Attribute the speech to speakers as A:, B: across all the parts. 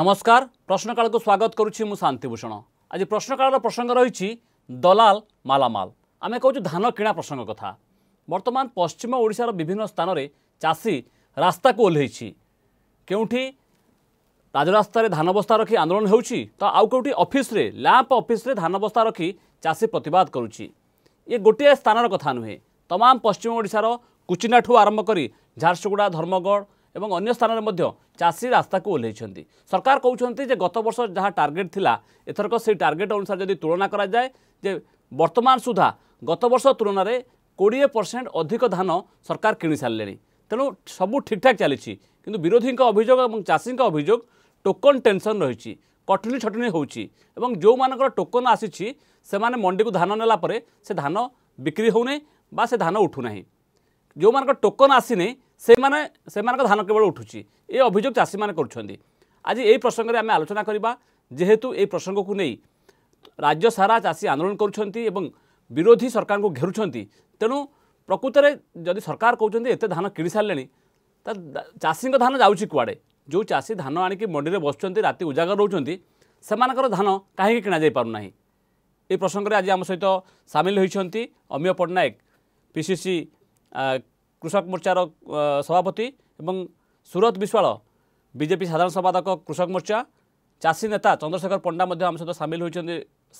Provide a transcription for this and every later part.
A: নমস্কার প্রশ্নকালকে স্বাগত করুছি মু শান্তিভূষণ আজ প্রশ্নকালর প্রসঙ্গ রয়েছে দলাল মালামাল আমি কৌছু ধান কিণা প্রসঙ্গ কথা বর্তমান পশ্চিম ওড়শার বিভিন্ন স্থানরে চাষী রাস্তাকে ওহ্লাইছি কেউঠি রাজরাস্তায় ধান বস্তা রখি আন্দোলন হচ্ছে তো আউ কেউটি অফিসে ল্যাম্প অফিসে ধান বস্তা রখি চাষী প্রতবাদ করুছি ইয়ে গোটিয়ে স্থানর কথা নুহে তমাম পশ্চিম ওড়শার কুচিনাঠু আরম্ভ করে ঝারসুগুড়া ধর্মগড় এবং অন্য স্থানের মধ্যে চাষী রাস্তাকে ওহ্লাইছেন সরকার কৌন যে গত বর্ষ যা টার্গেট লা এথরক সেই টার্গেট অনুসারে যদি তুলনা করা যায় যে বর্তমান সুদ্ধা গত বর্ষ তুলনার কোড়িয়ে পরসেঁট অধিক ধান সরকার কিনি সারে তেমন সবু ঠিকঠাক চালছে কিন্তু বিরোধী অভিযোগ এবং চাষী অভিযোগ টোকন টেনশন রয়েছে কটনি ছটনি হচ্ছে এবং যে টোকন আসিছি সে মন্ডি ধান নেলাপরে সে ধান বিক্রি হোনে বা সে ধান উঠু না যে টোকন আসিনি ସେମାନେ ସେମାନଙ୍କ ଧାନ କେବଳ ଉଠୁଛି ଏ ଅଭିଯୋଗ ଚାଷୀମାନେ କରୁଛନ୍ତି ଆଜି ଏହି ପ୍ରସଙ୍ଗରେ ଆମେ ଆଲୋଚନା କରିବା ଯେହେତୁ ଏହି ପ୍ରସଙ୍ଗକୁ ନେଇ ରାଜ୍ୟ ସାରା ଚାଷୀ ଆନ୍ଦୋଳନ କରୁଛନ୍ତି ଏବଂ ବିରୋଧୀ ସରକାରଙ୍କୁ ଘେରୁଛନ୍ତି ତେଣୁ ପ୍ରକୃତରେ ଯଦି ସରକାର କହୁଛନ୍ତି ଏତେ ଧାନ କିଣି ସାରିଲେଣି ତା ଚାଷୀଙ୍କ ଧାନ ଯାଉଛି କୁଆଡ଼େ ଯେଉଁ ଚାଷୀ ଧାନ ଆଣିକି ମଣ୍ଡିରେ ବସୁଛନ୍ତି ରାତି ଉଜାଗର ରହୁଛନ୍ତି ସେମାନଙ୍କର ଧାନ କାହିଁକି କିଣାଯାଇ ପାରୁନାହିଁ ଏ ପ୍ରସଙ୍ଗରେ ଆଜି ଆମ ସହିତ ସାମିଲ ହୋଇଛନ୍ତି ଅମୀୟ ପଟ୍ଟନାୟକ ପିସିସି কৃষক মোর্চার সভাপতি এবং সুরত বিশ্বাল বিজেপি সাধারণ সম্পাদক কৃষক মোর্চা চাষী নেতা চন্দ্রশেখর পণ্ডা মধ্যে আমার সহ সামিল হয়েছেন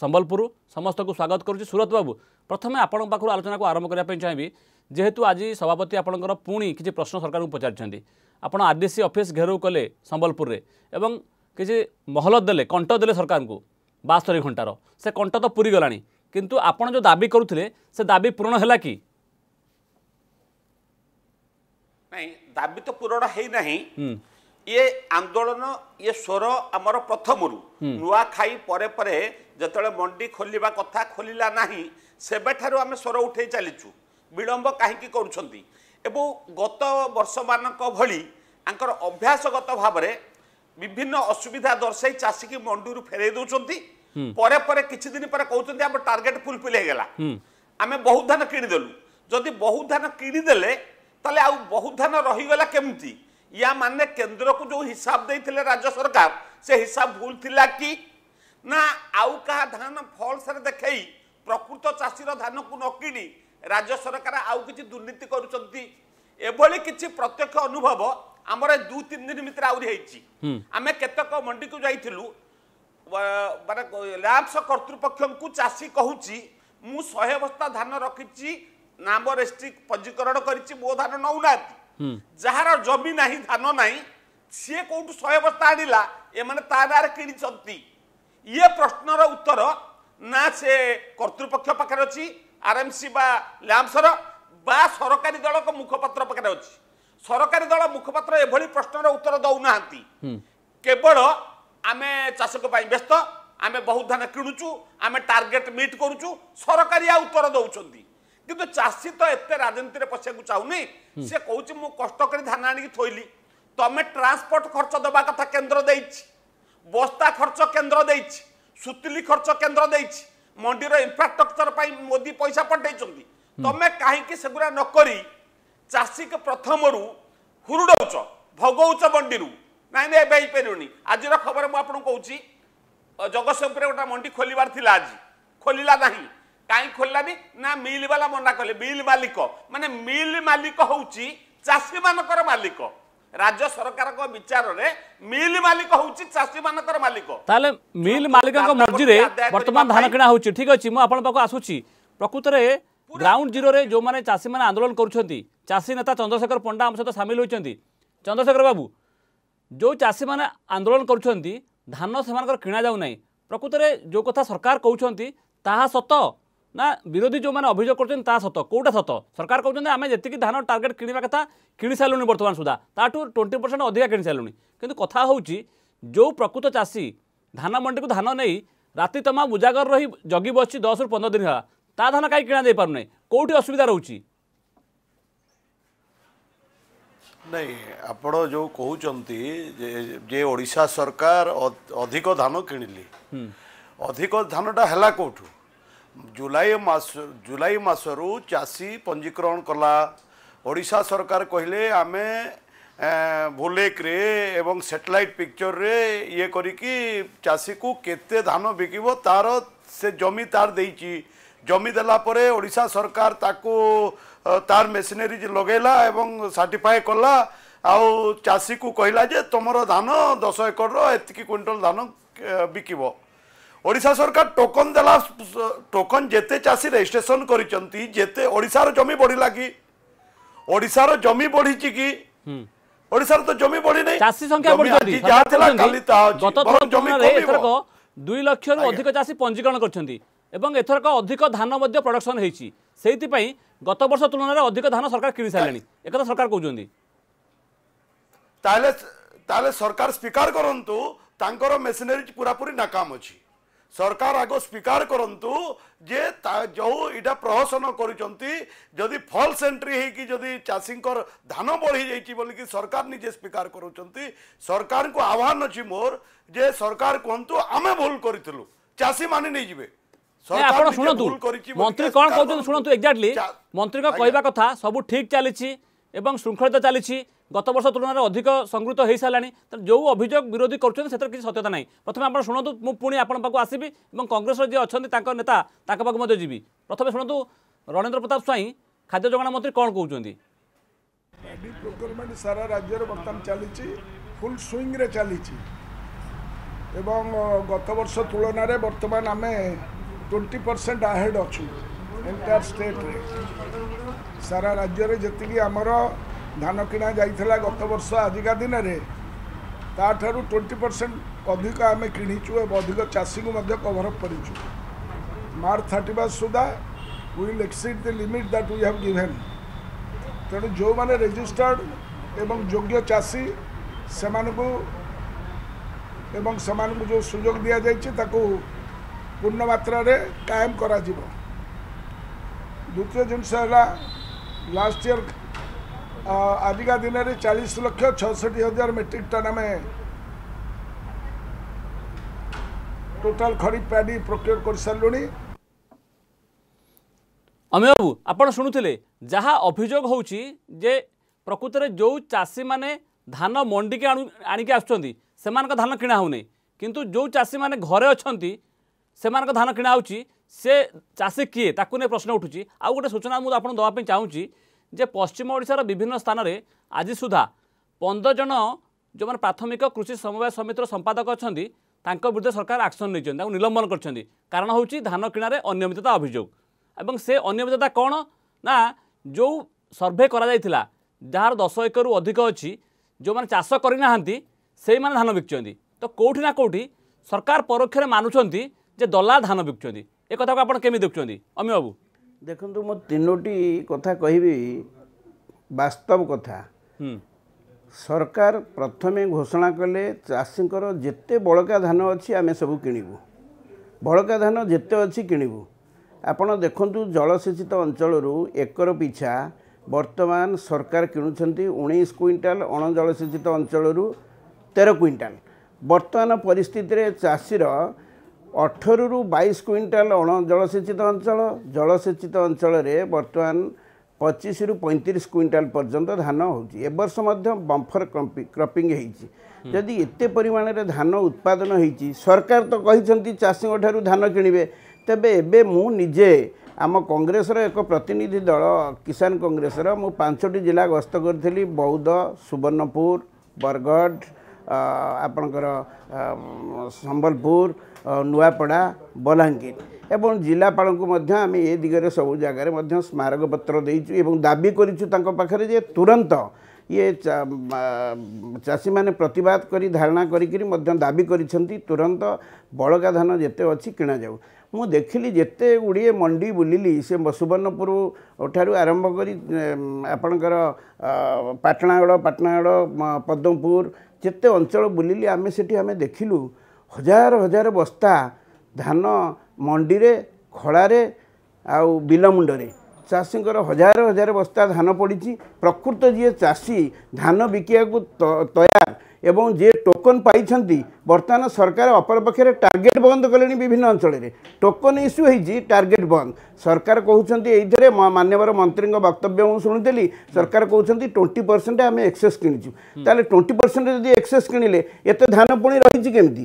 A: সম্বলপুর সমস্ত স্বাগত করছি সুরত বাবু প্রথমে আপনার পাখু আলোচনা আরম্ভ করা চাইবি যেহেতু আজ সভাপতি আপনার পুঁড়ি কিছু প্রশ্ন সরকার পচারিছেন আপনার আরডিসি অফিস ঘেরাও কলে সম্বলপুরের এবং কিছু মহলত দেলে কণ্ট দেলে সরকার বাস্তরি ঘণ্টার সে কণ্ট তো পুরী গলা কিন্তু আপনার যে দাবি করুলে সে দাবি পূরণ হল কি
B: ନାଇଁ ଦାବି ତ ପୂରଣ ହେଇନାହିଁ ଇଏ ଆନ୍ଦୋଳନ ଇଏ ସ୍ୱର ଆମର ପ୍ରଥମରୁ ନୂଆଖାଇ ପରେ ପରେ ଯେତେବେଳେ ମଣ୍ଡି ଖୋଲିବା କଥା ଖୋଲିଲା ନାହିଁ ସେବେଠାରୁ ଆମେ ସ୍ୱର ଉଠେଇ ଚାଲିଛୁ ବିଳମ୍ବ କାହିଁକି କରୁଛନ୍ତି ଏବଂ ଗତ ବର୍ଷମାନଙ୍କ ଭଳି ଆଙ୍କର ଅଭ୍ୟାସଗତ ଭାବରେ ବିଭିନ୍ନ ଅସୁବିଧା ଦର୍ଶାଇ ଚାଷୀକି ମଣ୍ଡିରୁ ଫେରେଇ ଦେଉଛନ୍ତି ପରେ ପରେ କିଛି ଦିନ ପରେ କହୁଛନ୍ତି ଆମର ଟାର୍ଗେଟ ଫୁଲଫିଲ୍ ହେଇଗଲା ଆମେ ବହୁତ ଧାନ କିଣିଦେଲୁ ଯଦି ବହୁତ ଧାନ କିଣିଦେଲେ ତାହେଲେ ଆଉ ବହୁଧାନ ରହିଗଲା କେମିତି ୟା ମାନେ କେନ୍ଦ୍ରକୁ ଯେଉଁ ହିସାବ ଦେଇଥିଲେ ରାଜ୍ୟ ସରକାର ସେ ହିସାବ ଭୁଲ ଥିଲା କି ନା ଆଉ କାହା ଧାନ ଫଲ୍ସରେ ଦେଖେଇ ପ୍ରକୃତ ଚାଷୀର ଧାନକୁ ନ କିଣି ରାଜ୍ୟ ସରକାର ଆଉ କିଛି ଦୁର୍ନୀତି କରୁଛନ୍ତି ଏଭଳି କିଛି ପ୍ରତ୍ୟକ୍ଷ ଅନୁଭବ ଆମର ଦୁଇ ତିନି ଦିନ ଭିତରେ ଆହୁରି ହେଇଛି ଆମେ କେତେକ ମଣ୍ଡିକୁ ଯାଇଥିଲୁ ମାନେ ଲ୍ୟାମ୍ପସ କର୍ତ୍ତୃପକ୍ଷଙ୍କୁ ଚାଷୀ କହୁଛି ମୁଁ ଶହେ ବସ୍ତା ଧାନ ରଖିଛି ନାମ ରେଷ୍ଟ୍ରିକ୍ ପଞ୍ଜୀକରଣ କରିଛି ମୋ ଧାନ ନେଉନାହାନ୍ତି ଯାହାର ଜମି ନାହିଁ ଧାନ ନାହିଁ ସିଏ କେଉଁଠୁ ଶହେ ବସ୍ତା ଆଣିଲା ଏମାନେ ତା ନାଁରେ କିଣିଛନ୍ତି ଇଏ ପ୍ରଶ୍ନର ଉତ୍ତର ନା ସେ କର୍ତ୍ତୃପକ୍ଷ ପାଖରେ ଅଛି ଆରଏମ୍ସି ବା ଲ୍ୟାମ୍ସର ବା ସରକାରୀ ଦଳଙ୍କ ମୁଖପାତ୍ର ପାଖରେ ଅଛି ସରକାରୀ ଦଳ ମୁଖପାତ୍ର ଏଭଳି ପ୍ରଶ୍ନର ଉତ୍ତର ଦେଉନାହାନ୍ତି କେବଳ ଆମେ ଚାଷଙ୍କ ପାଇଁ ବ୍ୟସ୍ତ ଆମେ ବହୁତ ଧାନ କିଣୁଛୁ ଆମେ ଟାର୍ଗେଟ୍ ମିଟ୍ କରୁଛୁ ସରକାରୀ ଆଉ ଉତ୍ତର ଦେଉଛନ୍ତି କିନ୍ତୁ ଚାଷୀ ତ ଏତେ ରାଜନୀତିରେ ପଶିବାକୁ ଚାହୁଁନି ସେ କହୁଛି ମୁଁ କଷ୍ଟ କରି ଧାନ ଆଣିକି ଥୋଇଲି ତମେ ଟ୍ରାନ୍ସପୋର୍ଟ ଖର୍ଚ୍ଚ ଦେବା କଥା କେନ୍ଦ୍ର ଦେଇଛି ବସ୍ତା ଖର୍ଚ୍ଚ କେନ୍ଦ୍ର ଦେଇଛି ସୁତିଲି ଖର୍ଚ୍ଚ କେନ୍ଦ୍ର ଦେଇଛି ମଣ୍ଡିର ଇନଫ୍ରାଷ୍ଟ୍ରକ୍ଚର ପାଇଁ ମୋଦି ପଇସା ପଠାଇଛନ୍ତି ତମେ କାହିଁକି ସେଗୁଡ଼ା ନ କରି ଚାଷୀକୁ ପ୍ରଥମରୁ ହୁରୁଡ଼ଉଛ ଭଗଉଛ ମଣ୍ଡିରୁ ନାଇଁ ନାଇଁ ଏବେ ହେଇପାରିବନି ଆଜିର ଖବର ମୁଁ ଆପଣଙ୍କୁ କହୁଛି ଜଗତସିଂହପୁରରେ ଗୋଟେ ମଣ୍ଡି ଖୋଲିବାର ଥିଲା ଆଜି ଖୋଲିଲା ନାହିଁ कहीं खोल ना मिल वाला मना कले मिल मालिक मान मिल मालिक हूँ चाषी मानकर मालिक राज्य सरकार को विचार रे मिल मालिक होउची चासी मानकर
A: मालिक मिल मालिक मर्जी रे धान किना होउची ठीक अछि मु आपण प्रकृत रे ग्राउंड जीरो रे जो माने चासी माने आंदोलन करूछंती चासी नेता चंद्रशेखर पंडा हम सहित शामिल होइछंती चंद्रशेखर बाबू जो चासी माने आंदोलन करूछंती धान सेमानकर किना जाउ प्रकृत रे जो कथा सरकार कहते सत ना विरोधी जो मैंने अभियोग करते हैं सत कौटा सत सरकार कहते आम जी धान टार्गेट किणवा कथा किणी सारे बर्तमान सुधा ताठू ट्वेंटी परसेंट अधिका किणी सारे कि कथा हूँ जो प्रकृत चाषी धान मंडी को धान नहीं राति तमाम उजागर रही जगी बस दस रु पंद्रह दिन है ता धान कहीं किणा दे पार नहीं कौटी असुविधा रोच
C: नहीं जो कहते सरकार अधिक धान कि हम्म। अधिक धानटा है कौटू ଜୁଲାଇ ମାସ ଜୁଲାଇ ମାସରୁ ଚାଷୀ ପଞ୍ଜୀକରଣ କଲା ଓଡ଼ିଶା ସରକାର କହିଲେ ଆମେ ଭୁଲେକରେ ଏବଂ ସେଟେଲାଇଟ୍ ପିକ୍ଚରରେ ଇଏ କରିକି ଚାଷୀକୁ କେତେ ଧାନ ବିକିବ ତାର ସେ ଜମି ତାର ଦେଇଛି ଜମି ଦେଲା ପରେ ଓଡ଼ିଶା ସରକାର ତାକୁ ତାର ମେସିନେରିଜ୍ ଲଗାଇଲା ଏବଂ ସାର୍ଟିଫାଏ କଲା ଆଉ ଚାଷୀକୁ କହିଲା ଯେ ତୁମର ଧାନ ଦଶ ଏକରର ଏତିକି କୁଇଣ୍ଟାଲ ଧାନ ବିକିବ ওড়িশা সরকার টোকন দেলা টোকন যেতে চাষী রেজিষ্ট্রেসন করেছেন যেতে ওড়িশার জমি বড়িলা কি ওড়িশার জমি বড়িছি
A: কি ওড়িশার তো জমি বড়ি নাই চাষী সংখ্যা বড়িছি যা থিলা কালি তা গত বরং জমি এথরক 2 লক্ষরু অধিক চাষী পঞ্জীকরণ করছেন এবং এথরক অধিক ধান মধ্য প্রোডকশন হয়েছি সেইপাই গত বর্ষ তুলনায় অধিক ধান সরকার কিনি সারে একথা সরকার কৌন তাহলে তাহলে সরকার স্বীকার করতু তাঁর
C: মেসিনারি পুরাপুরি নাকাম অছি সরকার আগ স্বীকার করতু যে যে এটা প্রহসন করছেন যদি ফলস এন্ট্রি হয়েকি যদি চাষীঙ্কর ধান বড়ি যাই বলিকি সরকার নিজে স্বীকার করছেন সরকার আহ্বান অছি মোর যে
A: সরকার কুহতু আমি ভুল করেছিল চাষী মানে নিয়ে যাবে ଆପଣ ଶୁଣନ୍ତୁ ମନ୍ତ୍ରୀ କ'ଣ କହୁଛନ୍ତି ଶୁଣନ୍ତୁ ଏକ୍ଜାକ୍ଟଲି ମନ୍ତ୍ରୀଙ୍କ କହିବା କଥା ସବୁ ଠିକ୍ ଚାଲିଛି ଏବଂ ଶୃଙ୍ଖଳିତ ଚାଲିଛି গত বর্ষ তুলনায় অধিক সংগৃহীত হয়ে সারা যে অভিযোগ বিরোধী করছেন সেটার কিছু সত্যতা নাই প্রথমে আপনার শুণতু মু পুঁ আপনার পাখ আসবি এবং কংগ্রেসের যে অনেক তাঁর নেতা তাঁর পাখ যাবি প্রথমে শুণতু রণেন্দ্র প্রতাপ স্বাইঁ খাদ্য যোগাণ মন্ত্রী কম কৌন
C: সারা রাজ্যের বর্তমান চালিছি ফুল সুইংরে চালিছি এবং গত বর্ষ তুলনায় বর্তমান আমি টোয়েন্টি পরসেন্ট আহেড অছু এন্টায়ার স্টেট সারা রাজ্যের যেত আমার ଧାନ କିଣା ଯାଇଥିଲା ଗତ ବର୍ଷ ଆଜିକା ଦିନରେ ତାଠାରୁ ଟ୍ୱେଣ୍ଟି ପରସେଣ୍ଟ ଅଧିକ ଆମେ କିଣିଛୁ ଏବଂ ଅଧିକ ଚାଷୀଙ୍କୁ ମଧ୍ୟ କଭରଅପ୍ କରିଛୁ ମାର୍ଚ୍ଚ ଥାର୍ଟି ଫାର୍ଷ୍ଟ ସୁଦ୍ଧା will exceed the limit that we have given ତେଣୁ ଯେଉଁମାନେ ରେଜିଷ୍ଟର୍ଡ଼ ଏବଂ ଯୋଗ୍ୟ ଚାଷୀ ସେମାନଙ୍କୁ ଏବଂ ସେମାନଙ୍କୁ ଯେଉଁ ସୁଯୋଗ ଦିଆଯାଇଛି ତାକୁ ପୂର୍ଣ୍ଣ ମାତ୍ରାରେ କାୟମ କରାଯିବ ଦ୍ୱିତୀୟ ଜିନିଷ ହେଲା ଲାଷ୍ଟ ଇୟର୍ ଆଜିକା ଦିନରେ ଚାଳିଶ ଲକ୍ଷ ଛଅଷଠି ହଜାର ମେଟ୍ରିକ୍ ଟନ୍ ଆମେ
A: ଟୋଟାଲ୍ ଖରିଫ ପ୍ୟାଡ଼ି ପ୍ରୋକ୍ୟୋର କରିସାରିଲୁଣି ଅମୀୟ ବାବୁ ଆପଣ ଶୁଣୁଥିଲେ ଯାହା ଅଭିଯୋଗ ହେଉଛି ଯେ ପ୍ରକୃତରେ ଯେଉଁ ଚାଷୀମାନେ ଧାନ ମଣ୍ଡିକି ଆଣିକି ଆସୁଛନ୍ତି ସେମାନଙ୍କ ଧାନ କିଣା ହେଉନି କିନ୍ତୁ ଯେଉଁ ଚାଷୀମାନେ ଘରେ ଅଛନ୍ତି ସେମାନଙ୍କ ଧାନ କିଣା ହେଉଛି ସେ ଚାଷୀ କିଏ ତାକୁ ନେଇ ପ୍ରଶ୍ନ ଉଠୁଛି ଆଉ ଗୋଟେ ସୂଚନା ମୁଁ ଆପଣଙ୍କୁ ଦେବା ପାଇଁ ଚାହୁଁଛି ଯେ ପଶ୍ଚିମ ଓଡ଼ିଶାର ବିଭିନ୍ନ ସ୍ଥାନରେ ଆଜି ସୁଦ୍ଧା ପନ୍ଦର ଜଣ ଯେଉଁମାନେ ପ୍ରାଥମିକ କୃଷି ସମବାୟ ସମିତିର ସମ୍ପାଦକ ଅଛନ୍ତି ତାଙ୍କ ବିରୁଦ୍ଧରେ ସରକାର ଆକ୍ସନ୍ ନେଇଛନ୍ତି ତାଙ୍କୁ ନିଲମ୍ବନ କରିଛନ୍ତି କାରଣ ହେଉଛି ଧାନ କିଣାରେ ଅନିୟମିତତା ଅଭିଯୋଗ ଏବଂ ସେ ଅନିୟମିତତା କ'ଣ ନା ଯେଉଁ ସର୍ଭେ କରାଯାଇଥିଲା ଯାହାର ଦଶ ଏକରରୁ ଅଧିକ ଅଛି ଯେଉଁମାନେ ଚାଷ କରିନାହାନ୍ତି ସେଇମାନେ ଧାନ ବିକୁଛନ୍ତି ତ କେଉଁଠି ନା କେଉଁଠି ସରକାର ପରୋକ୍ଷରେ ମାନୁଛନ୍ତି ଯେ ଦଲାଲ ଧାନ ବିକୁଛନ୍ତି ଏ କଥାକୁ ଆପଣ କେମିତି ଦେଖୁଛନ୍ତି ଅମିବାବୁ
D: ଦେଖନ୍ତୁ ମୁଁ ତିନୋଟି କଥା କହିବି ବାସ୍ତବ କଥା ସରକାର ପ୍ରଥମେ ଘୋଷଣା କଲେ ଚାଷୀଙ୍କର ଯେତେ ବଳକା ଧାନ ଅଛି ଆମେ ସବୁ କିଣିବୁ ବଳକା ଧାନ ଯେତେ ଅଛି କିଣିବୁ ଆପଣ ଦେଖନ୍ତୁ ଜଳସେଚିତ ଅଞ୍ଚଳରୁ ଏକର ପିଛା ବର୍ତ୍ତମାନ ସରକାର କିଣୁଛନ୍ତି ଉଣେଇଶ କୁଇଣ୍ଟାଲ ଅଣଜଳସେଚିତ ଅଞ୍ଚଳରୁ ତେର କୁଇଣ୍ଟାଲ ବର୍ତ୍ତମାନ ପରିସ୍ଥିତିରେ ଚାଷୀର ଅଠରରୁ ବାଇଶ କୁଇଣ୍ଟାଲ ଅଣ ଜଳସେଚିତ ଅଞ୍ଚଳ ଜଳସେଚିତ ଅଞ୍ଚଳରେ ବର୍ତ୍ତମାନ ପଚିଶରୁ ପଇଁତିରିଶ କୁଇଣ୍ଟାଲ ପର୍ଯ୍ୟନ୍ତ ଧାନ ହେଉଛି ଏ ବର୍ଷ ମଧ୍ୟ ବମ୍ଫର କ୍ରପିଂ ହେଇଛି ଯଦି ଏତେ ପରିମାଣରେ ଧାନ ଉତ୍ପାଦନ ହେଇଛି ସରକାର ତ କହିଛନ୍ତି ଚାଷୀଙ୍କ ଠାରୁ ଧାନ କିଣିବେ ତେବେ ଏବେ ମୁଁ ନିଜେ ଆମ କଂଗ୍ରେସର ଏକ ପ୍ରତିନିଧି ଦଳ କିଷାନ କଂଗ୍ରେସର ମୁଁ ପାଞ୍ଚଟି ଜିଲ୍ଲା ଗସ୍ତ କରିଥିଲି ବୌଦ୍ଧ ସୁବର୍ଣ୍ଣପୁର ବରଗଡ଼ ଆପଣଙ୍କର ସମ୍ବଲପୁର ନୂଆପଡ଼ା ବଲାଙ୍ଗୀର ଏବଂ ଜିଲ୍ଲାପାଳଙ୍କୁ ମଧ୍ୟ ଆମେ ଏ ଦିଗରେ ସବୁ ଜାଗାରେ ମଧ୍ୟ ସ୍ମାରକପତ୍ର ଦେଇଛୁ ଏବଂ ଦାବି କରିଛୁ ତାଙ୍କ ପାଖରେ ଯେ ତୁରନ୍ତ ଇଏ ଚାଷୀମାନେ ପ୍ରତିବାଦ କରି ଧାରଣା କରିକିରି ମଧ୍ୟ ଦାବି କରିଛନ୍ତି ତୁରନ୍ତ ବଳକା ଧାନ ଯେତେ ଅଛି କିଣାଯାଉ ମୁଁ ଦେଖିଲି ଯେତେ ଗୁଡ଼ିଏ ମଣ୍ଡି ବୁଲିଲି ସେ ସୁବର୍ଣ୍ଣପୁର ଠାରୁ ଆରମ୍ଭ କରି ଆପଣଙ୍କର ପାଟଣାଗଡ଼ ପାଟଣାଗଡ଼ ପଦ୍ମପୁର ଯେତେ ଅଞ୍ଚଳ ବୁଲିଲି ଆମେ ସେଠି ଆମେ ଦେଖିଲୁ ହଜାର ହଜାର ବସ୍ତା ଧାନ ମଣ୍ଡିରେ ଖଳାରେ ଆଉ ବିଲମୁଣ୍ଡରେ ଚାଷୀଙ୍କର ହଜାର ହଜାର ବସ୍ତା ଧାନ ପଡ଼ିଛି ପ୍ରକୃତ ଯିଏ ଚାଷୀ ଧାନ ବିକିବାକୁ ତୟାର ଏବଂ ଯିଏ ଟୋକନ୍ ପାଇଛନ୍ତି ବର୍ତ୍ତମାନ ସରକାର ଅପରପକ୍ଷରେ ଟାର୍ଗେଟ୍ ବନ୍ଦ କଲେଣି ବିଭିନ୍ନ ଅଞ୍ଚଳରେ ଟୋକନ୍ ଇସ୍ୟୁ ହେଇଛି ଟାର୍ଗେଟ୍ ବନ୍ଦ ସରକାର କହୁଛନ୍ତି ଏଇଥିରେ ମାନ୍ୟବର ମନ୍ତ୍ରୀଙ୍କ ବକ୍ତବ୍ୟ ମୁଁ ଶୁଣିଥିଲି ସରକାର କହୁଛନ୍ତି ଟ୍ୱେଣ୍ଟି ପରସେଣ୍ଟ ଆମେ ଏକ୍ସେସ୍ କିଣିଛୁ ତାହେଲେ ଟ୍ୱେଣ୍ଟି ପରସେଣ୍ଟ ଯଦି ଏକ୍ସେସ୍ କିଣିଲେ ଏତେ ଧାନ ପୁଣି ରହିଛି କେମିତି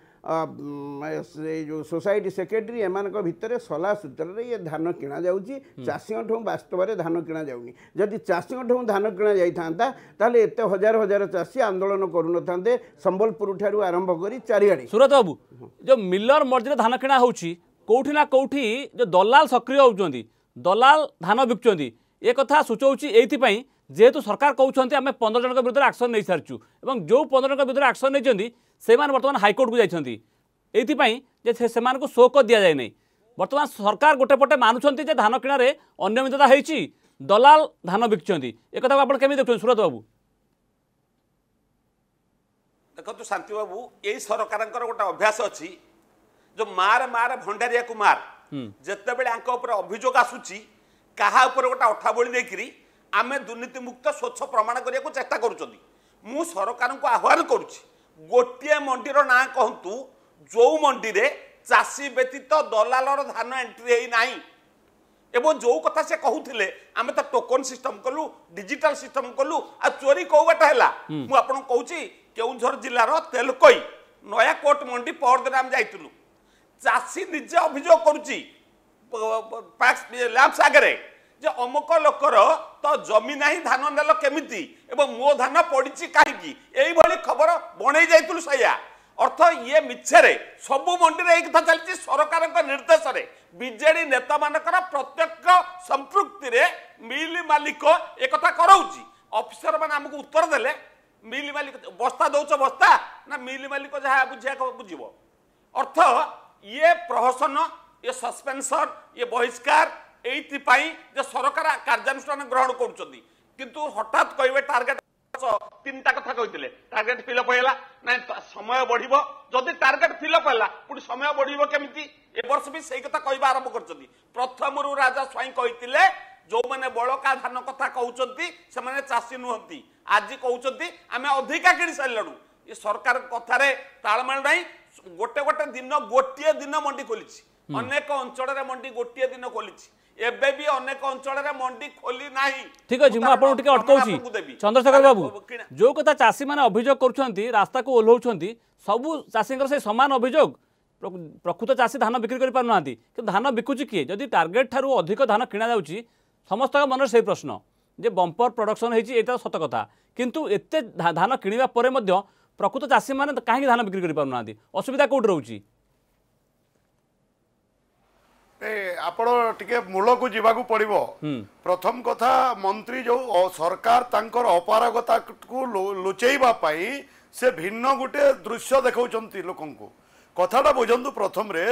D: सोसाइटी सेक्रेटरी एमा भिडियो सूत्र सुत्रै धान चासी ठाउँ वास्तवमा धान कि जाउँ जति चासी ठाउँ धान किन्ता ते हजार हजार चाहिँ आन्दोलन गरुन थाँदै
A: सम्बलपुर आरम्भ चारिआ सुरत बाबू जो मिलर मर्जिदेखान कि हेर्ना के जो दलाल सक्रिय हुन्छ दलाल धान कथा सूचाउँछु यहीप যেহেতু সরকার কৌঁতে আমি পনেরো জনক বিরুদ্ধে আকশন নিয়ে সারিছু এবং যে পনেরো জনক বিরুদ্ধে আকশন নিয়েছেন সে বর্তমান হাইকোর্টকে যাইছেন এইপাই যে সে শোক দিয়া যায় না বর্তমান সরকার গোটে পটে মানুষ যে ধান কিণার অনিয়মিততা হয়েছি দলাল ধান বিকুচ্ছেন একথা আপনার কেমি দেখছেন সুরত বাবু
B: দেখুন বাবু এই সরকার গোটে অভ্যাস অছি মার ভণ্ডারিয়া কুমার যেতবে উপরে অভিযোগ আসুচি কাহা উপরে গোটা অঠাবলি নিয়ে ଆମେ ଦୁର୍ନୀତିମୁକ୍ତ ସ୍ୱଚ୍ଛ ପ୍ରମାଣ କରିବାକୁ ଚେଷ୍ଟା କରୁଛନ୍ତି ମୁଁ ସରକାରଙ୍କୁ ଆହ୍ୱାନ କରୁଛି ଗୋଟିଏ ମଣ୍ଡିର ନାଁ କହନ୍ତୁ ଯେଉଁ ମଣ୍ଡିରେ ଚାଷୀ ବ୍ୟତୀତ ଦଲାଲର ଧାନ ଏଣ୍ଟ୍ରି ହେଇନାହିଁ ଏବଂ ଯେଉଁ କଥା ସେ କହୁଥିଲେ ଆମେ ତା ଟୋକନ ସିଷ୍ଟମ କଲୁ ଡିଜିଟାଲ ସିଷ୍ଟମ କଲୁ ଆଉ ଚୋରି କୋଉ ବାଟ ହେଲା ମୁଁ ଆପଣଙ୍କୁ କହୁଛି କେଉଁଝର ଜିଲ୍ଲାର ତେଲକୋଇ ନୟାକୋଟ ମଣ୍ଡି ପରଦିନ ଆମେ ଯାଇଥିଲୁ ଚାଷୀ ନିଜେ ଅଭିଯୋଗ କରୁଛି ଲ୍ୟାମ୍ପସ୍ ଆଗରେ ଯେ ଅମକ ଲୋକର ତ ଜମି ନାହିଁ ଧାନ ନେଲ କେମିତି ଏବଂ ମୋ ଧାନ ପଡ଼ିଛି କାହିଁକି ଏଇଭଳି ଖବର ବଣେଇ ଯାଇଥିଲୁ ସେୟା ଅର୍ଥ ଇଏ ମିଛରେ ସବୁ ମଣ୍ଡିରେ ଏଇ କଥା ଚାଲିଛି ସରକାରଙ୍କ ନିର୍ଦ୍ଦେଶରେ ବିଜେଡି ନେତାମାନଙ୍କର ପ୍ରତ୍ୟକ୍ଷ ସମ୍ପୃକ୍ତିରେ ମିଲ୍ ମାଲିକ ଏ କଥା କରାଉଛି ଅଫିସର ମାନେ ଆମକୁ ଉତ୍ତର ଦେଲେ ମିଲ୍ ମାଲିକ ବସ୍ତା ଦଉଛ ବସ୍ତା ନା ମିଲ୍ ମାଲିକ ଯାହା ବୁଝିବାକୁ ବୁଝିବ ଅର୍ଥ ଇଏ ପ୍ରହସନ ଇଏ ସସ୍ପେନ୍ସନ୍ ଇଏ ବହିଷ୍କାର এইপাই যে সরকার কার্যানুষ্ঠান গ্রহণ করছেন কিন্তু হঠাৎ কহবে টার্গেট তিনটা কথা কে টার্গেট ফিলঅপ হয়ে না সময় বড়িব যদি টার্গেট ফিলঅপ হল পুনি সময় বড়িব কেমিতি এবর্ষ বি সেই কথা কহবা আরম্ভ করছেন প্রথমরু রাজা স্বাইঁ কে যে বলকা ধান কথা কৌন সে চাষী নুহতি আজ কৌন আমি অধিকা কিনি সারু ଏ সরকার କଥାରେ তাড়মেল নাই গোটে গোটে দিন ଗୋଟିଏ দিন মন্ডি ଖୋଲିଛି অনেক অঞ্চলের মন্ডি ଗୋଟିଏ দিন ଖୋଲିଛି ଏବେ ବି ଅନେକ ଅଞ୍ଚଳରେ ମଣ୍ଡି ଖୋଲି
A: ନାହିଁ ଠିକ ଅଛି ମୁଁ ଆପଣଙ୍କୁ ଟିକେ ଅଟକାଉଛି ଚନ୍ଦ୍ରଶେଖର ବାବୁ ଯେଉଁ କଥା ଚାଷୀମାନେ ଅଭିଯୋଗ କରୁଛନ୍ତି ରାସ୍ତାକୁ ଓହ୍ଲାଉଛନ୍ତି ସବୁ ଚାଷୀଙ୍କର ସେ ସମାନ ଅଭିଯୋଗ ପ୍ରକୃତ ଚାଷୀ ଧାନ ବିକ୍ରି କରିପାରୁନାହାନ୍ତି କିନ୍ତୁ ଧାନ ବିକୁଛି କିଏ ଯଦି ଟାର୍ଗେଟ୍ ଠାରୁ ଅଧିକ ଧାନ କିଣାଯାଉଛି ସମସ୍ତଙ୍କ ମନରେ ସେହି ପ୍ରଶ୍ନ ଯେ ବମ୍ପର ପ୍ରଡକ୍ସନ୍ ହେଇଛି ଏଇଟା ସତ କଥା କିନ୍ତୁ ଏତେ ଧାନ କିଣିବା ପରେ ମଧ୍ୟ ପ୍ରକୃତ ଚାଷୀମାନେ କାହିଁକି ଧାନ ବିକ୍ରି କରିପାରୁନାହାନ୍ତି ଅସୁବିଧା କେଉଁଠି ରହୁଛି
C: ଆପଣ ଟିକେ ମୂଳକୁ ଯିବାକୁ ପଡ଼ିବ ପ୍ରଥମ କଥା ମନ୍ତ୍ରୀ ଯେଉଁ ସରକାର ତାଙ୍କର ଅପାରଗତାକୁ ଲୁଚେଇବା ପାଇଁ ସେ ଭିନ୍ନ ଗୋଟେ ଦୃଶ୍ୟ ଦେଖାଉଛନ୍ତି ଲୋକଙ୍କୁ କଥାଟା ବୁଝନ୍ତୁ ପ୍ରଥମରେ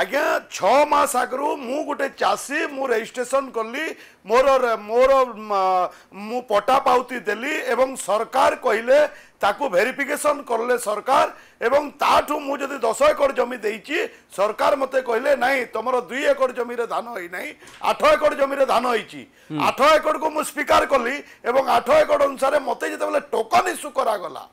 C: ଆଜ୍ଞା ଛଅ ମାସ ଆଗରୁ ମୁଁ ଗୋଟେ ଚାଷୀ ମୁଁ ରେଜିଷ୍ଟ୍ରେସନ୍ କଲି ମୋର ମୋର ମୁଁ ପଟା ପାଉତି ଦେଲି ଏବଂ ସରକାର କହିଲେ ତାକୁ ଭେରିଫିକେସନ୍ କଲେ ସରକାର ଏବଂ ତାଠୁ ମୁଁ ଯଦି ଦଶ ଏକର ଜମି ଦେଇଛି ସରକାର ମୋତେ କହିଲେ ନାହିଁ ତମର ଦୁଇ ଏକର ଜମିରେ ଧାନ ହେଇନାହିଁ ଆଠ ଏକର ଜମିରେ ଧାନ ହେଇଛି ଆଠ ଏକରକୁ ମୁଁ ସ୍ୱୀକାର କଲି ଏବଂ ଆଠ ଏକର ଅନୁସାରେ ମୋତେ ଯେତେବେଳେ ଟୋକନ୍ ଇସ୍ୟୁ କରାଗଲା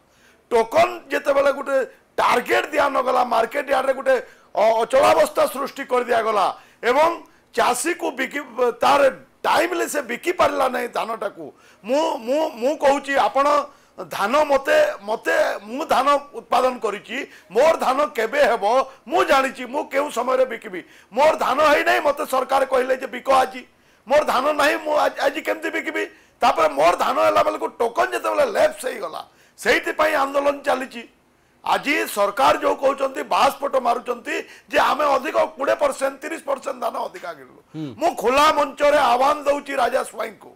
C: ଟୋକନ୍ ଯେତେବେଳେ ଗୋଟେ ଟାର୍ଗେଟ୍ ଦିଆ ନଗଲା ମାର୍କେଟ ୟାର୍ଡରେ ଗୋଟେ ଅଚଳାବସ୍ଥା ସୃଷ୍ଟି କରିଦିଆଗଲା ଏବଂ ଚାଷୀକୁ ବିକି ତାର ଟାଇମ୍ରେ ସେ ବିକି ପାରିଲା ନାହିଁ ଧାନଟାକୁ ମୁଁ ମୁଁ ମୁଁ କହୁଛି ଆପଣ ଧାନ ମୋତେ ମୋତେ ମୁଁ ଧାନ ଉତ୍ପାଦନ କରିଛି ମୋର ଧାନ କେବେ ହେବ ମୁଁ ଜାଣିଛି ମୁଁ କେଉଁ ସମୟରେ ବିକିବି ମୋର ଧାନ ହେଇନାହିଁ ମୋତେ ସରକାର କହିଲେ ଯେ ବିକ ଆଜି ମୋର ଧାନ ନାହିଁ ମୁଁ ଆଜି କେମିତି ବିକିବି ତାପରେ ମୋର ଧାନ ହେଲା ବେଳକୁ ଟୋକନ୍ ଯେତେବେଳେ ଲେପ୍ସ ହେଇଗଲା ସେଇଥିପାଇଁ ଆନ୍ଦୋଳନ ଚାଲିଛି আজি ସରକାର ଯୋଉ କହୁଛନ୍ତି ବାହାସ୍ଫୋଟ ମାରୁଛନ୍ତି ଯେ ଆମେ ଅଧିକ କୋଡ଼ିଏ ପରସେଣ୍ଟ ତିରିଶ ପରସେଣ୍ଟ ଧାନ ଅଧିକା କିଣିଲୁ ମୁଁ ଖୋଲା ମଞ୍ଚରେ ଆହ୍ୱାନ ଦେଉଛି ରାଜା ସ୍ୱାଇଁଙ୍କୁ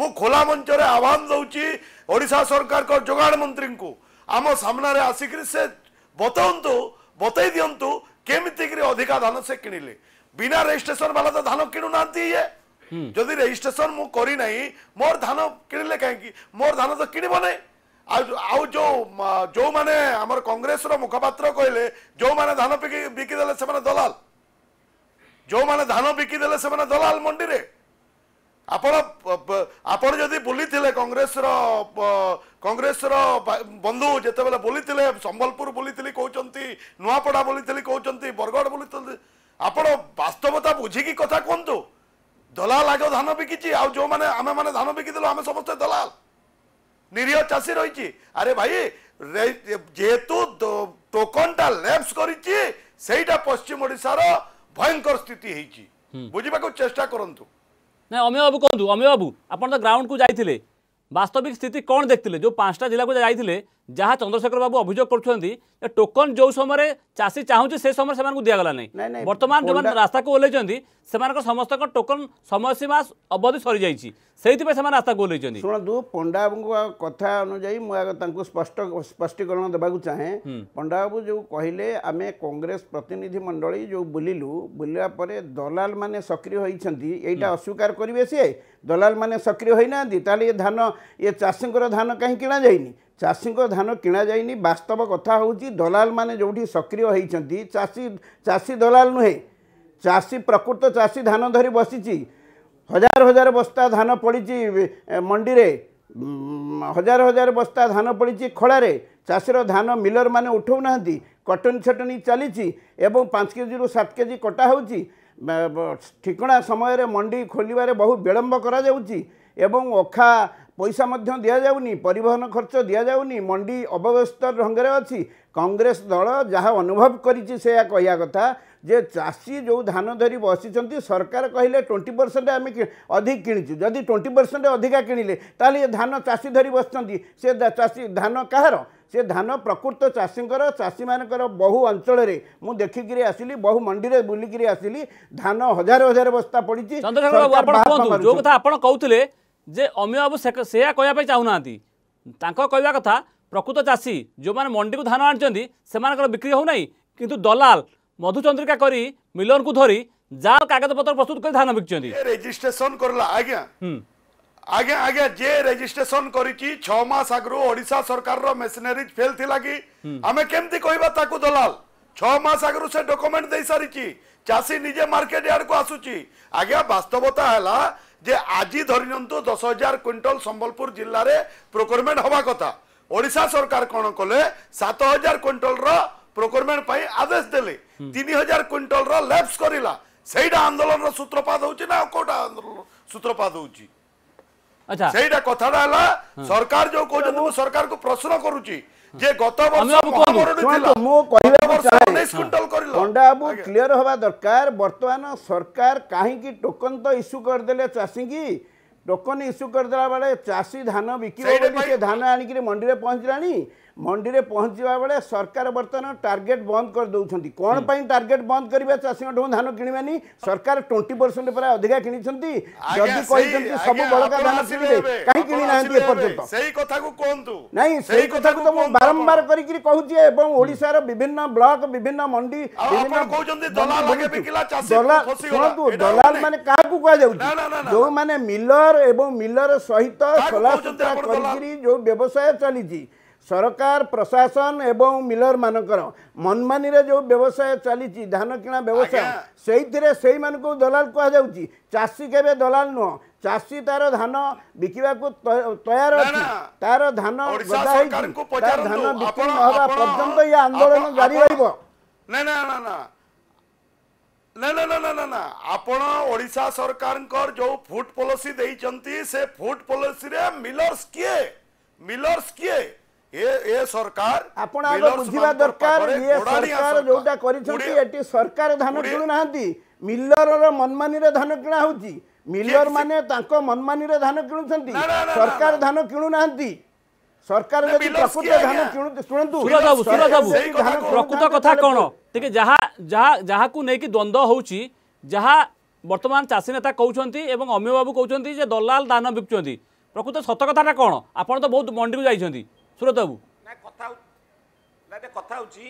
C: ମୁଁ ଖୋଲା ମଞ୍ଚରେ ଆହ୍ୱାନ ଦେଉଛି ଓଡ଼ିଶା ସରକାରଙ୍କ ଯୋଗାଣ ମନ୍ତ୍ରୀଙ୍କୁ ଆମ ସାମ୍ନାରେ ଆସିକିରି ସେ ବତାନ୍ତୁ ବତେଇ ଦିଅନ୍ତୁ କେମିତିକିରି ଅଧିକା ଧାନ ସେ କିଣିଲେ ବିନା ରେଜିଷ୍ଟ୍ରେସନ ବାଲା ତ ଧାନ କିଣୁନାହାନ୍ତି ଇଏ ଯଦି ରେଜିଷ୍ଟ୍ରେସନ ମୁଁ କରିନାହିଁ ମୋର ଧାନ କିଣିଲେ କାହିଁକି ମୋର ଧାନ ତ କିଣିବ ନାହିଁ आउ जो जो माने आमर कांग्रेस रो मुखपात्र कहले जो माने धान बिकी बिकी देले से माने दलाल जो माने धान बिकी देले से माने दलाल मंडी रे ଆପଣ ଆପଣ ଯଦି ବୁଲିଥିଲେ କଂଗ୍ରେସର କଂଗ୍ରେସର ବନ୍ଧୁ ଯେତେବେଳେ ବୁଲିଥିଲେ ସମ୍ବଲପୁର ବୁଲିଥିଲି କହୁଛନ୍ତି ନୂଆପଡ଼ା ବୁଲିଥିଲି କହୁଛନ୍ତି ବରଗଡ଼ ବୁଲିଥିଲି ଆପଣ ବାସ୍ତବତା ବୁଝିକି କଥା କୁହନ୍ତୁ ଦଲାଲ ଆଗ ଧାନ ବିକିଛି ଆଉ ଯେଉଁମାନେ ଆମେମାନେ ଧାନ ବିକିଥିଲୁ ଆମେ ସମସ୍ତେ ଦଲାଲ নিরীহ চাষী রয়েছে আরে ভাই যেহেতু টোকনটা লেপস করেছি সেইটা পশ্চিম ওড়িশার ভয়ঙ্কর স্থিতি হয়েছি বুঝবাকে চেষ্টা করতু
A: না অমিয় বাবু কুহতু অমিয় বাবু আপনার তো গ্রাউন্ড কু যাইলে বাস্তবিক স্থিতি কম দেখলে যে পাঁচটা জেলা যাই जहाँ चंद्रशेखर बाबू अभोग कर टोकन जो समय चाषी चाहूँ से समय से दिगला नहीं बर्तमान जो रास्ता को ओल्लैं समस्त टोकन समय सीमा अवधि सरी जाइए से रास्ता को ओल्लैं
D: शुणु पंडाबाबू कथा अनुजाई मुझे स्पष्ट स्पष्टीकरण देवा चाहे हम्म। पंडा बाबू जो कहले आम कॉग्रेस प्रतिनिधि प्रतिनिधिमंडल जो बुलू बुला दलाल मैंने सक्रिय होती यहाँ हम्म। अस्वीकार करेंगे सी दलाल मैंने सक्रिय होना ये धान ये चाषी धान कहीं किणा जाए ଚାଷୀଙ୍କ ଧାନ କିଣାଯାଇନି ବାସ୍ତବ କଥା ହେଉଛି ଦଲାଲମାନେ ଯେଉଁଠି ସକ୍ରିୟ ହୋଇଛନ୍ତି ଚାଷୀ ଚାଷୀ ଦଲାଲ ନୁହେଁ ଚାଷୀ ପ୍ରକୃତ ଚାଷୀ ଧାନ ଧରି ବସିଛି ହଜାର ହଜାର ବସ୍ତା ଧାନ ପଡ଼ିଛି ମଣ୍ଡିରେ ହଜାର ହଜାର ବସ୍ତା ଧାନ ପଡ଼ିଛି ଖଳାରେ ଚାଷୀର ଧାନ ମିଲର୍ମାନେ ଉଠାଉନାହାନ୍ତି କଟନ ଛଟନି ଚାଲିଛି ଏବଂ ପାଞ୍ଚ କେଜିରୁ ସାତ କେଜି କଟା ହେଉଛି ଠିକଣା ସମୟରେ ମଣ୍ଡି ଖୋଲିବାରେ ବହୁ ବିଳମ୍ବ କରାଯାଉଛି ଏବଂ ଅଖା ପଇସା ମଧ୍ୟ ଦିଆଯାଉନି ପରିବହନ ଖର୍ଚ୍ଚ ଦିଆଯାଉନି ମଣ୍ଡି ଅବ୍ୟବସ୍ଥା ଢଙ୍ଗରେ ଅଛି କଂଗ୍ରେସ ଦଳ ଯାହା ଅନୁଭବ କରିଛି ସେୟା କହିବା କଥା ଯେ ଚାଷୀ ଯେଉଁ ଧାନ ଧରି ବସିଛନ୍ତି ସରକାର କହିଲେ ଟ୍ୱେଣ୍ଟି ପରସେଣ୍ଟ ଆମେ ଅଧିକ କିଣିଛୁ ଯଦି ଟ୍ୱେଣ୍ଟି ପରସେଣ୍ଟ ଅଧିକା କିଣିଲେ ତାହେଲେ ଏ ଧାନ ଚାଷୀ ଧରି ବସିଛନ୍ତି ସେ ଚାଷୀ ଧାନ କାହାର ସେ ଧାନ ପ୍ରକୃତ ଚାଷୀଙ୍କର ଚାଷୀମାନଙ୍କର ବହୁ ଅଞ୍ଚଳରେ ମୁଁ ଦେଖିକିରି ଆସିଲି ବହୁ ମଣ୍ଡିରେ ବୁଲିକିରି ଆସିଲି ଧାନ ହଜାର ହଜାର ବସ୍ତା ପଡ଼ିଛି ଯୋଉ କଥା
A: ଆପଣ କହୁଥିଲେ ଯେ ଅମିୟ ବାବୁ ସେୟା କହିବା ପାଇଁ ଚାହୁଁନାହାନ୍ତି ତାଙ୍କ କହିବା କଥା ପ୍ରକୃତ ଚାଷୀ ଯେଉଁମାନେ ମଣ୍ଡିକୁ ଧାନ ଆଣିଛନ୍ତି ସେମାନଙ୍କର ବିକ୍ରି ହେଉନାହିଁ କିନ୍ତୁ ଦଲାଲ ମଧୁଚନ୍ଦ୍ରିକା କରି ମିଲନକୁ ଧରି ଜାଲ କାଗଜପତ୍ର ପ୍ରସ୍ତୁତ କରି ଧାନ ବିକୁଛନ୍ତି
C: ରେଜିଷ୍ଟ୍ରେସନ କରଲା ଆଜ୍ଞା ଆଜ୍ଞା ଆଜ୍ଞା ଯେ ରେଜିଷ୍ଟ୍ରେସନ କରିଛି ଛଅ ମାସ ଆଗରୁ ଓଡ଼ିଶା ସରକାରର ମେସିନାରୀ ଫେଲ୍ ଥିଲା କି ଆମେ କେମିତି କହିବା ତାକୁ ଦଲାଲ ଛଅ ମାସ ଆଗରୁ ସେ ଡକୁମେଣ୍ଟ ଦେଇସାରିଛି ଚାଷୀ ନିଜେ ମାର୍କେଟ ଆଡ଼କୁ ଆସୁଛି ଆଜ୍ଞା ବାସ୍ତବତା ହେଲା যে আজি ধরে নিতু দশ হাজার কুইন্টাল সম্বলপুর জেলার প্রোকোরমেন্ট হওয়া কথা ওড়শা সরকার কোণ কলে সাত হাজার কুইন্টাল রোকোরমেন্ট আদেশ দেলে তিনি হাজার কুইন্টাল রেপস করা সেইটা আন্দোলন সূত্রপাত হচ্ছে না কোটা আন্দোলন সূত্রপাত হচ্ছে সেইটা কথাটা হল সরকার যে কোথাও সরকার প্রশ্ন করুচি
D: ଯେ ଗତ ବର୍ଷ ମହାମରୁଡ଼ି ଥିଲା ମୁଁ କହିବାକୁ ଚାହେଁ ପଣ୍ଡା ବାବୁ କ୍ଲିୟର ହେବା ଦରକାର ବର୍ତ୍ତମାନ ସରକାର କାହିଁକି ଟୋକନ ତ ଇସ୍ୟୁ କରିଦେଲେ ଚାଷୀକି ଟୋକନ ଇସ୍ୟୁ କରିଦେଲା ବେଳେ ଚାଷୀ ଧାନ ବିକିବ ବୋଲି ସେ ଧାନ ଆଣିକିରି ମଣ୍ଡିରେ ପହଞ୍ଚିଲାଣି ମଣ୍ଡିରେ ପହଞ୍ଚିବା ବେଳେ ସରକାର ବର୍ତ୍ତମାନ ଟାର୍ଗେଟ୍ ବନ୍ଦ କରିଦେଉଛନ୍ତି କ'ଣ ପାଇଁ ଟାର୍ଗେଟ୍ ବନ୍ଦ କରିବେ ଚାଷୀଙ୍କଠୁ ଧାନ କିଣିବେନି ସରକାର ଟ୍ୱେଣ୍ଟି ପରସେଣ୍ଟ ପୁରା ଅଧିକା କିଣିଛନ୍ତି ଯଦି କହିଛନ୍ତି ସବୁ ବଳକା ଧାନ କିଣିବେ କାହିଁ କିଣି ନାହାନ୍ତି ଏପର୍ଯ୍ୟନ୍ତ ସେଇ
C: କଥାକୁ କୁହନ୍ତୁ
D: ନାଇଁ ସେଇ କଥାକୁ ତ ମୁଁ ବାରମ୍ବାର କରିକିରି କହୁଛି ଏବଂ ଓଡ଼ିଶାର ବିଭିନ୍ନ ବ୍ଲକ ବିଭିନ୍ନ ମଣ୍ଡି ଶୁଣନ୍ତୁ ଦଲାଲ ମାନେ କାହାକୁ କୁହାଯାଉଛି ଯୋଉମାନେ ମିଲର ଏବଂ ମିଲର ସହିତ ସଲା ସୁତରା କରିକିରି ଯୋଉ ବ୍ୟବସାୟ ଚାଲିଛି ସରକାର ପ୍ରଶାସନ ଏବଂ ମିଲରମାନଙ୍କର ମନମାନିରେ ଯେଉଁ ବ୍ୟବସାୟ ଚାଲିଛି ଧାନ କିଣା ବ୍ୟବସାୟ ସେଇଥିରେ ସେଇମାନଙ୍କୁ ଦଲାଲ କୁହାଯାଉଛି ଚାଷୀ କେବେ ଦଲାଲ ନୁହଁ ଚାଷୀ ତାର ଧାନ ବିକିବାକୁ ତୟାର ଅଛି ତାର ଧାନ ଗଦା ହେଇଛି ତାର ଧାନ ବିକ୍ରି ନହେବା ପର୍ଯ୍ୟନ୍ତ ଏ ଆନ୍ଦୋଳନ ଜାରି ରହିବ
C: ନା ନା ନା ନା ନା ନା ନା ନା ନା ନା ଆପଣ ଓଡ଼ିଶା ସରକାରଙ୍କର ଯେଉଁ ଫୁଡ୍ ପଲିସି ଦେଇଛନ୍ତି ସେ ଫୁଡ୍ ପଲିସିରେ ମିଲର୍ସ କିଏ ମିଲର୍ସ କିଏ ଏ
D: ସରକାର ଆପଣ ଆଗ ବୁଝିବା ଦରକାର ଇଏ ସରକାର ଯୋଉଟା କରିଛନ୍ତି ଏଠି ସରକାର ଧାନ କିଣୁନାହାନ୍ତି ମିଲରର ମନମାନିରେ ଧାନ କିଣା ହେଉଛି ମିଲର ମାନେ ତାଙ୍କ ମନମାନିରେ ଧାନ କିଣୁଛନ୍ତି ସରକାର ଧାନ କିଣୁନାହାନ୍ତି ସରକାର ଯଦି ପ୍ରକୃତ ଧାନ କିଣୁଛନ୍ତି ଶୁଣନ୍ତୁ
A: ପ୍ରକୃତ କଥା କ'ଣ ଟିକେ ଯାହା ଯାହା ଯାହାକୁ ନେଇକି ଦ୍ୱନ୍ଦ୍ୱ ହେଉଛି ଯାହା ବର୍ତ୍ତମାନ ଚାଷୀ ନେତା କହୁଛନ୍ତି ଏବଂ ଅମିୟ ବାବୁ କହୁଛନ୍ତି ଯେ ଦଲାଲ ଧାନ ବିକୁଛନ୍ତି ପ୍ରକୃତ ସତ କଥାଟା କ'ଣ ଆପଣ ତ ବହୁତ ମଣ୍ଡିକୁ ଯାଇଛନ୍ତି ସୁରତ ବାବୁ
B: କଥା କଥା ହେଉଛି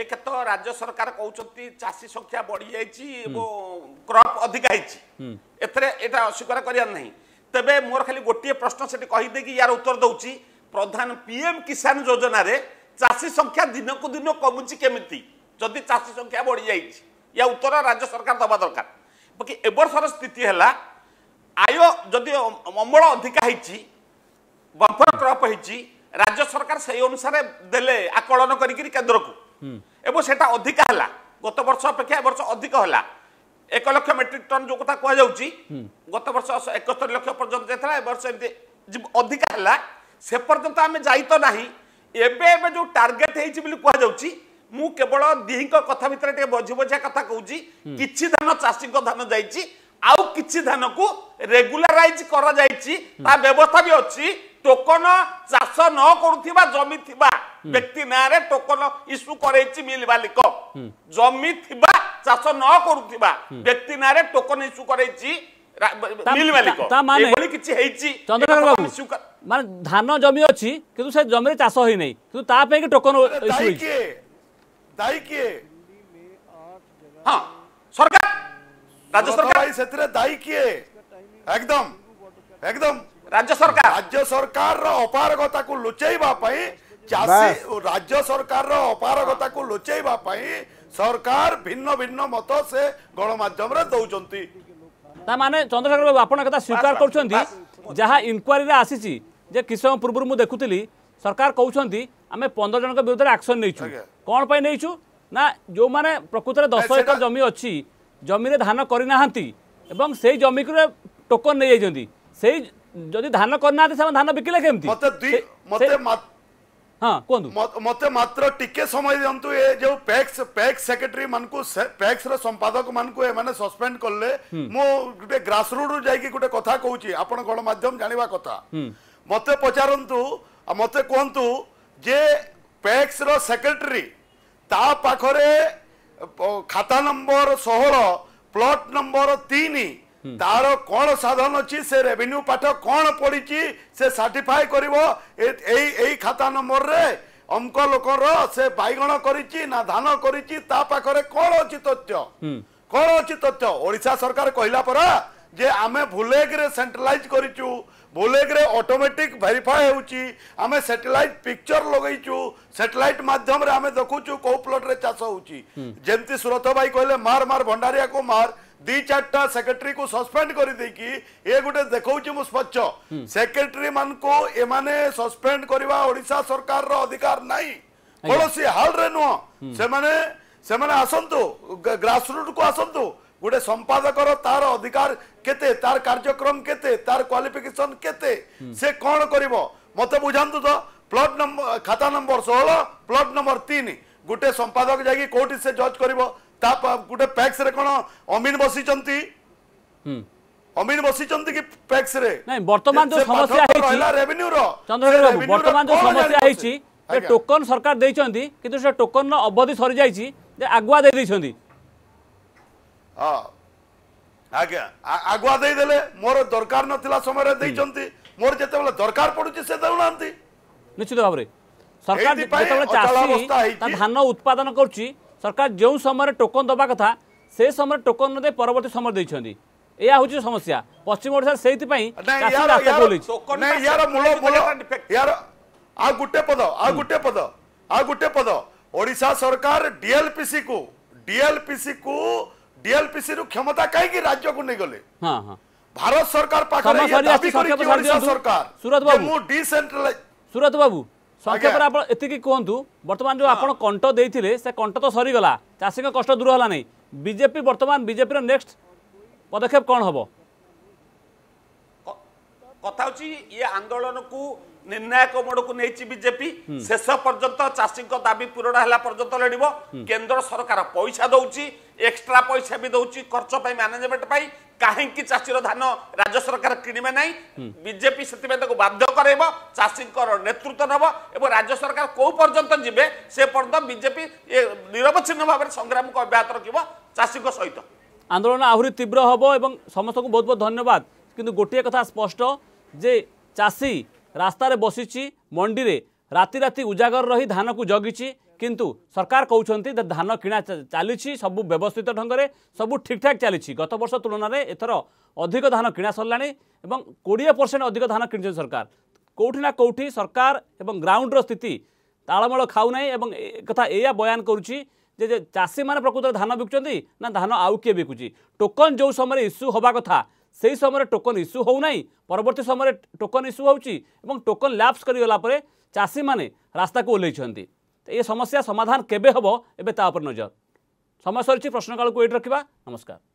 B: ଏକ ତ ରାଜ୍ୟ ସରକାର କହୁଛନ୍ତି ଚାଷୀ ସଂଖ୍ୟା ବଢ଼ିଯାଇଛି ଏବଂ କ୍ରପ୍ ଅଧିକା ହେଇଛି ଏଥିରେ ଏଇଟା ଅସ୍ୱୀକାର କରିବାର ନାହିଁ ତେବେ ମୋର ଖାଲି ଗୋଟିଏ ପ୍ରଶ୍ନ ସେଠି କହିଦେଇକି ୟାର ଉତ୍ତର ଦେଉଛି ପ୍ରଧାନ ପିଏମ୍ କିଷାନ ଯୋଜନାରେ ଚାଷୀ ସଂଖ୍ୟା ଦିନକୁ ଦିନ କମୁଛି କେମିତି ଯଦି ଚାଷୀ ସଂଖ୍ୟା ବଢ଼ିଯାଇଛି ୟା ଉତ୍ତର ରାଜ୍ୟ ସରକାର ଦେବା ଦରକାର ବାକି ଏ ବର୍ଷର ସ୍ଥିତି ହେଲା ଆୟ ଯଦି ଅମଳ ଅଧିକା ହେଇଛି ବମ୍ପର କ୍ରପ୍ ହେଇଛି রাজ্য সরকার সেই অনুসারে দেলে আকলন করি কেন্দ্রকু এবং সেটা অধিকা হল গত বর্ষ অপেক্ষা এবর্ষ অধিক হল এক লক্ষ মেট্রিক টন যে কথা কুযাচ্ছি গত বর্ষ একস্তর লক্ষ পর্যন্ত যাই এবর্ষ এমনি অধিকা হল সে পর্যন্ত আমি যাই তো না এবে এবে যে টার্গেট হয়েছি বলে কুযাচ্ছি ମୁଁ କେବଳ ଦିହିଙ୍କ କଥା ଭିତରେ ଟିକେ ବୁଝି ବୁଝିଆ କଥା କହୁଛି କିଛି ଧାନ ଚାଷୀଙ୍କ ଧାନ ଯାଇଛି ଆଉ କିଛି ଧାନକୁ ରେଗୁଲାରାଇଜ କରାଯାଇଛି ତା ବ୍ୟବସ୍ଥା ବି ଅଛି ଟୋକନ ଚାଷ ନ କରୁଥିବା ଜମି ଥିବା ବ୍ୟକ୍ତି ନାଁରେ ଟୋକନ ଇସ୍ୟୁ କରେଇଛି ମିଲ୍ ମାଲିକ ଜମି ଥିବା ଚାଷ ନ କରୁଥିବା ବ୍ୟକ୍ତି ନାଁରେ ଟୋକନ ଇସ୍ୟୁ କରେଇଛି ମିଲ୍ ମାଲିକ ଏଭଳି କିଛି
A: ହେଇଛି ଚନ୍ଦ୍ରଶେଖର ବାବୁ ମାନେ ଧାନ ଜମି ଅଛି କିନ୍ତୁ ସେ ଜମିରେ ଚାଷ ହେଇନାହିଁ କିନ୍ତୁ ତା ପାଇଁ ଟୋକନ
C: ହଁ ସରକାର ରାଜ୍ୟ ସରକାର ସେଥିରେ ଦାୟୀ କିଏ একদম একদম ରାଜ୍ୟ ସରକାର ରାଜ୍ୟ ସରକାରର ଅପାରଗତାକୁ ଲୁଚେଇବା ପାଇଁ ଚାଷୀ ରାଜ୍ୟ ସରକାରର ଅପାରଗତାକୁ ଲୁଚେଇବା ପାଇଁ ସରକାର ଭିନ୍ନ ଭିନ୍ନ ମତ ସେ ଗଣମାଧ୍ୟମରେ ଦଉଛନ୍ତି
A: ତା ମାନେ ଚନ୍ଦ୍ରଶେଖର ବାବୁ ଆପଣଙ୍କ କଥା ସ୍ୱୀକାର କରୁଛନ୍ତି ଯାହା ଇନକ୍ୱାରିରେ ଆସିଛି ଯେ କିଛି ସମୟ ପୂର୍ବରୁ ମୁଁ ଦେଖୁଥିଲି ସରକାର କହୁଛନ୍ତି ଆମେ ପନ୍ଦର ଜଣଙ୍କ ବିରୁଦ୍ଧରେ ଆକ୍ସନ ନେଇଛୁ କ'ଣ ପାଇଁ ନେଇଛୁ ନା ଯେଉଁମାନେ ପ୍ରକୃତରେ ଦଶ ଏକର ଜମି ଅଛି ଜମିରେ ଧାନ କରିନାହାନ୍ତି ଏବଂ ସେଇ ଜମିକୁ ଟୋକନ ନେଇଯାଇଛନ୍ତି ସେଇ ଯଦି ଧାନ କରିନାହାନ୍ତି ସେମାନେ ଧାନ ବିକିଲେ କେମିତି ମତେ ହଁ କୁହନ୍ତୁ
C: ମତେ ମାତ୍ର ଟିକେ ସମୟ ଦିଅନ୍ତୁ ଏ ଯୋଉ ପ୍ୟାକ୍ସ ପ୍ୟାକ୍ସ ସେକ୍ରେଟାରୀ ମାନଙ୍କୁ ପ୍ୟାକ୍ସର ସମ୍ପାଦକ ମାନଙ୍କୁ ଏମାନେ ସସ୍ପେଣ୍ଡ କଲେ ମୁଁ ଗୋଟେ ଗ୍ରାସରୁଟରୁ ଯାଇକି ଗୋଟେ କଥା କହୁଛି ଆପଣ ଗଣମାଧ୍ୟମ ଜାଣିବା କଥା ମତେ ପଚାରନ୍ତୁ ଆଉ ମତେ କୁହନ୍ତୁ ଯେ ପ୍ୟାକ୍ସର ସେକ୍ରେଟାରୀ ତା ପାଖରେ ଖାତା ନମ୍ବର ଷୋହଳ ପ୍ଲଟ୍ ନମ୍ବର ତିନି ତାର କ'ଣ ସାଧନ ଅଛି ସେ ରେଭିନ୍ୟୁ ପାଠ କ'ଣ ପଡ଼ିଛି ସେ ସାର୍ଟିଫାଏ କରିବ ଏଇ ଏଇ ଖାତା ନମ୍ବରରେ ଅଙ୍କ ଲୋକର ସେ ବାଇଗଣ କରିଛି ନା ଧାନ କରିଛି ତା ପାଖରେ କ'ଣ ଅଛି ତଥ୍ୟ କ'ଣ ଅଛି ତଥ୍ୟ ଓଡ଼ିଶା ସରକାର କହିଲା ପରା ଯେ ଆମେ ଭୁଲେଗରେ ସେଣ୍ଟ୍ରାଲାଇଜ୍ କରିଛୁ ଭୁଲେଗରେ ଅଟୋମେଟିକ୍ ଭେରିଫାଏ ହେଉଛି ଆମେ ସେଟେଲାଇଟ୍ ପିକ୍ଚର ଲଗେଇଛୁ ସେଟେଲାଇଟ୍ ମାଧ୍ୟମରେ ଆମେ ଦେଖୁଛୁ କେଉଁ ପ୍ଲଟରେ ଚାଷ ହେଉଛି ଯେମିତି ସୁରତ ଭାଇ କହିଲେ ମାର ମାର ଭଣ୍ଡାରିଆକୁ ମାର ଦି ଚାରିଟା ସେକ୍ରେଟାରୀକୁ ସସ୍ପେଣ୍ଡ କରିଦେଇକି ଏ ଗୋଟେ ଦେଖଉଛି ମୁଁ ସ୍ୱଚ୍ଛ ସେକ୍ରେଟାରୀମାନଙ୍କୁ ଏମାନେ ସସ୍ପେଣ୍ଡ କରିବା ଓଡ଼ିଶା ସରକାରର ଅଧିକାର ନାହିଁ କୌଣସି ହାଲରେ ନୁହଁ ସେମାନେ ସେମାନେ ଆସନ୍ତୁ ଗ୍ରାସରୁଟ୍କୁ ଆସନ୍ତୁ ଗୋଟେ ସମ୍ପାଦକର ତାର ଅଧିକାର କେତେ ତାର କାର୍ଯ୍ୟକ୍ରମ କେତେ ତାର କ୍ୱାଲିଫିକେସନ କେତେ ସେ କ'ଣ କରିବ ମୋତେ ବୁଝାନ୍ତୁ ତ ପ୍ଲଟ୍ ନମ୍ବର ଖାତା ନମ୍ବର ଷୋହଳ ପ୍ଲଟ୍ ନମ୍ବର ତିନି ଗୋଟେ ସମ୍ପାଦକ ଯାଇକି କୋଉଠି ସେ ଜଜ୍ କରିବ ତା ଗୋଟେ ପ୍ୟାକ୍ସରେ କ'ଣ ଅମିନ ବସିଛନ୍ତି অমিন বসিছন্তি কি প্যাক্স
A: রে নাই বর্তমান যে সমস্যা হইছি রইলা রেভিনিউ র চন্দ্রবাবু বর্তমান যে সমস্যা হইছি যে টোকন সরকার দেইছন্তি কিন্তু সে টোকন র অবধি সরি যাইছি যে আগুয়া দেই দেইছন্তি হ্যাঁ আজ্ঞা আগুয়া দেই দেলে মোর দরকার নথিলা সময় রে দেইছন্তি মোর যেতেবেলে দরকার পড়ুছি সে দেউনান্তি নিশ্চিত ভাবে
D: সরকার যেতেবেলে চাষী তা ধান
A: উৎপাদন করছি ସରକାର ଯେଉଁ ସମୟରେ ଟୋକନ୍ ଦେବା କଥା ସେ ସମୟରେ ଟୋକନ୍ ନଦେଇ ପରବର୍ତ୍ତୀ ସମୟ ଦେଇଛନ୍ତି ଏହା ହେଉଛି ସମସ୍ୟା ପଶ୍ଚିମ ଓଡ଼ିଶାରେ ସେଇଥିପାଇଁ ଆଉ ଗୋଟେ ପଦ ଆଉ
C: ଗୋଟେ ପଦ ଆଉ ଗୋଟେ ପଦ ଓଡ଼ିଶା ସରକାର ଡିଏଲ୍ପିସି କୁ ଡିଏଲ୍ପିସି କୁ ଡିଏଲ୍ପିସି ରୁ କ୍ଷମତା କାହିଁକି ରାଜ୍ୟକୁ ନେଇଗଲେ ଭାରତ ସରକାର
A: ପାଖରେ ସୁରତ ବାବୁ ସୁରତ ବାବୁ ସଂକ୍ଷେପରେ ଆପଣ ଏତିକି କୁହନ୍ତୁ ବର୍ତ୍ତମାନ ଯେଉଁ ଆପଣ କଣ୍ଟ ଦେଇଥିଲେ ସେ କଣ୍ଟ ତ ସରିଗଲା ଚାଷୀଙ୍କ କଷ୍ଟ ଦୂର ହେଲା ନାହିଁ ବିଜେପି ବର୍ତ୍ତମାନ ବିଜେପିର ନେକ୍ସଟ ପଦକ୍ଷେପ କ'ଣ ହେବ
B: କଥା ହଉଛି ଇଏ ଆନ୍ଦୋଳନକୁ ନିର୍ଣ୍ଣାୟକ ମୋଡକୁ ନେଇଛି ବିଜେପି ଶେଷ ପର୍ଯ୍ୟନ୍ତ ଚାଷୀଙ୍କ ଦାବି ପୂରଣ ହେଲା ପର୍ଯ୍ୟନ୍ତ ଲଢିବ କେନ୍ଦ୍ର ସରକାର ପଇସା ଦଉଛି ଏକ୍ସଟ୍ରା ପଇସା ବି ଦଉଛି ଖର୍ଚ୍ଚ ପାଇଁ ମ୍ୟାନେଜମେଣ୍ଟ ପାଇଁ କାହିଁକି ଚାଷୀର ଧାନ ରାଜ୍ୟ ସରକାର କିଣିବେ ନାହିଁ ବିଜେପି ସେଥିପାଇଁ ତାକୁ ବାଧ୍ୟ କରାଇବ ଚାଷୀଙ୍କର ନେତୃତ୍ୱ ନେବ ଏବଂ ରାଜ୍ୟ ସରକାର କୋଉ ପର୍ଯ୍ୟନ୍ତ ଯିବେ ସେ ପର୍ଯ୍ୟନ୍ତ ବିଜେପି ଏ ନିରବଚ୍ଛିନ୍ନ ଭାବରେ ସଂଗ୍ରାମକୁ ଅବ୍ୟାହତ ରଖିବ
A: ଚାଷୀଙ୍କ ସହିତ ଆନ୍ଦୋଳନ ଆହୁରି ତୀବ୍ର ହେବ ଏବଂ ସମସ୍ତଙ୍କୁ ବହୁତ ବହୁତ ଧନ୍ୟବାଦ କିନ୍ତୁ ଗୋଟିଏ କଥା ସ୍ପଷ୍ଟ जे चासी रास्तार बसि रे राति राति उजागर रही धान रहि धानको किंतु सरकार कि धान चाहिँ सब व्यवस्थित ढंग ढङ्गले सबै ठिकठाक चाहिँ गत वर्ष तुलनार एथर अधिक धान सि कोडिए पर्सेन्ट अधिक धान सरकार को के सरकार एवं ग्राउंड र स्थिति ताल एवं खाउँ नै एक बयान गर्छु चासी म प्रकृत धान बिकुन्छ ना धान आउ बु टोकन जो समय इस्यु हे कथा ସେହି ସମୟରେ ଟୋକନ୍ ଇସ୍ୟୁ ହେଉନାହିଁ ପରବର୍ତ୍ତୀ ସମୟରେ ଟୋକନ୍ ଇସ୍ୟୁ ହେଉଛି ଏବଂ ଟୋକନ୍ ଲ୍ୟାପ୍ସ କରିଗଲା ପରେ ଚାଷୀମାନେ ରାସ୍ତାକୁ ଓହ୍ଲେଇଛନ୍ତି ତ ଏ ସମସ୍ୟା ସମାଧାନ କେବେ ହେବ ଏବେ ତା ଉପରେ ନଜର ସମୟ ସରିଛି ପ୍ରଶ୍ନକାଳକୁ ଏଇଠି ରଖିବା ନମସ୍କାର